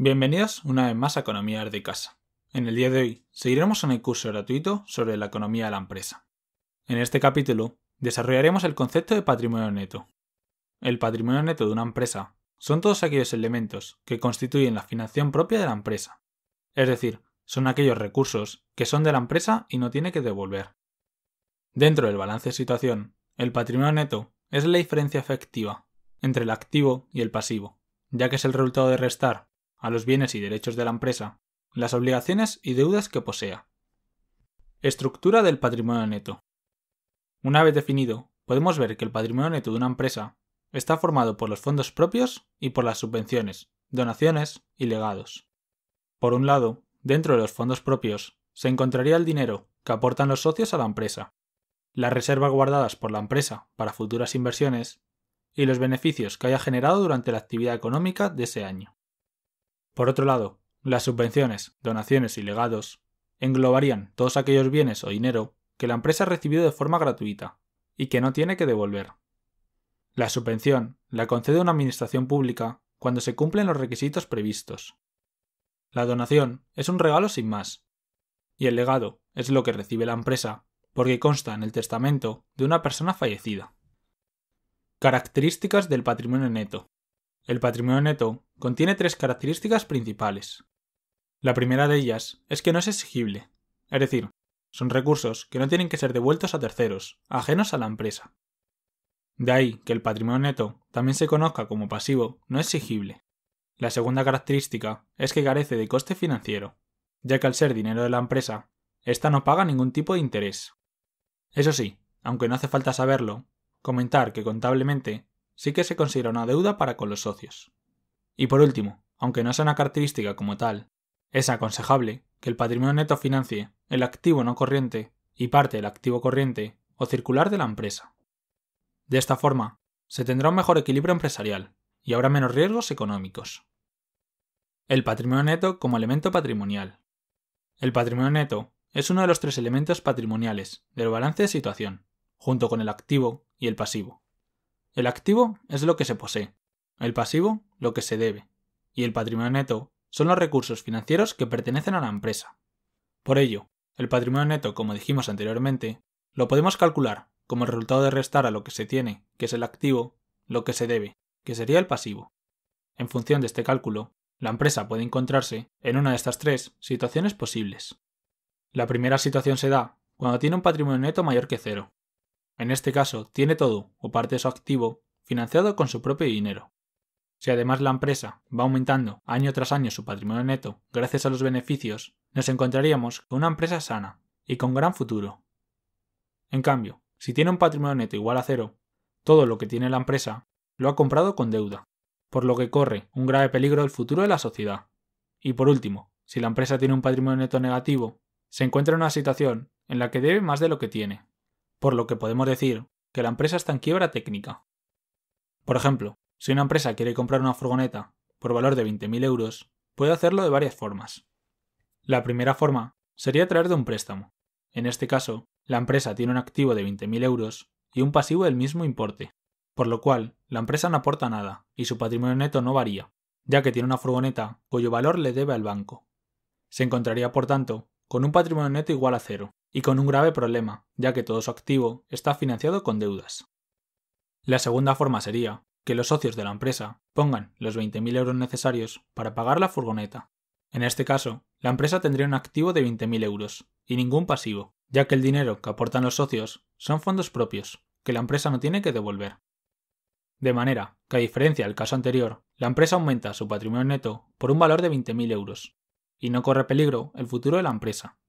Bienvenidos una vez más a Economía de Casa. En el día de hoy seguiremos en el curso gratuito sobre la economía de la empresa. En este capítulo desarrollaremos el concepto de patrimonio neto. El patrimonio neto de una empresa son todos aquellos elementos que constituyen la financiación propia de la empresa. Es decir, son aquellos recursos que son de la empresa y no tiene que devolver. Dentro del balance de situación, el patrimonio neto es la diferencia efectiva entre el activo y el pasivo, ya que es el resultado de restar a los bienes y derechos de la empresa, las obligaciones y deudas que posea. Estructura del patrimonio neto. Una vez definido, podemos ver que el patrimonio neto de una empresa está formado por los fondos propios y por las subvenciones, donaciones y legados. Por un lado, dentro de los fondos propios, se encontraría el dinero que aportan los socios a la empresa, las reservas guardadas por la empresa para futuras inversiones y los beneficios que haya generado durante la actividad económica de ese año. Por otro lado, las subvenciones, donaciones y legados englobarían todos aquellos bienes o dinero que la empresa ha recibió de forma gratuita y que no tiene que devolver. La subvención la concede una administración pública cuando se cumplen los requisitos previstos. La donación es un regalo sin más, y el legado es lo que recibe la empresa porque consta en el testamento de una persona fallecida. Características del patrimonio neto. El patrimonio neto contiene tres características principales. La primera de ellas es que no es exigible, es decir, son recursos que no tienen que ser devueltos a terceros, ajenos a la empresa. De ahí que el patrimonio neto también se conozca como pasivo no exigible. La segunda característica es que carece de coste financiero, ya que al ser dinero de la empresa, ésta no paga ningún tipo de interés. Eso sí, aunque no hace falta saberlo, comentar que contablemente sí que se considera una deuda para con los socios. Y por último, aunque no sea una característica como tal, es aconsejable que el patrimonio neto financie el activo no corriente y parte del activo corriente o circular de la empresa. De esta forma, se tendrá un mejor equilibrio empresarial y habrá menos riesgos económicos. El patrimonio neto como elemento patrimonial. El patrimonio neto es uno de los tres elementos patrimoniales del balance de situación, junto con el activo y el pasivo. El activo es lo que se posee, el pasivo lo que se debe, y el patrimonio neto son los recursos financieros que pertenecen a la empresa. Por ello, el patrimonio neto, como dijimos anteriormente, lo podemos calcular como el resultado de restar a lo que se tiene, que es el activo, lo que se debe, que sería el pasivo. En función de este cálculo, la empresa puede encontrarse en una de estas tres situaciones posibles. La primera situación se da cuando tiene un patrimonio neto mayor que cero, en este caso, tiene todo o parte de su activo financiado con su propio dinero. Si además la empresa va aumentando año tras año su patrimonio neto gracias a los beneficios, nos encontraríamos con una empresa sana y con gran futuro. En cambio, si tiene un patrimonio neto igual a cero, todo lo que tiene la empresa lo ha comprado con deuda, por lo que corre un grave peligro el futuro de la sociedad. Y por último, si la empresa tiene un patrimonio neto negativo, se encuentra en una situación en la que debe más de lo que tiene, por lo que podemos decir que la empresa está en quiebra técnica. Por ejemplo, si una empresa quiere comprar una furgoneta por valor de 20.000 euros, puede hacerlo de varias formas. La primera forma sería traer de un préstamo. En este caso, la empresa tiene un activo de 20.000 euros y un pasivo del mismo importe, por lo cual la empresa no aporta nada y su patrimonio neto no varía, ya que tiene una furgoneta cuyo valor le debe al banco. Se encontraría, por tanto, con un patrimonio neto igual a cero, y con un grave problema, ya que todo su activo está financiado con deudas. La segunda forma sería que los socios de la empresa pongan los 20.000 euros necesarios para pagar la furgoneta. En este caso, la empresa tendría un activo de 20.000 euros y ningún pasivo, ya que el dinero que aportan los socios son fondos propios, que la empresa no tiene que devolver. De manera que, a diferencia del caso anterior, la empresa aumenta su patrimonio neto por un valor de 20.000 euros, y no corre peligro el futuro de la empresa,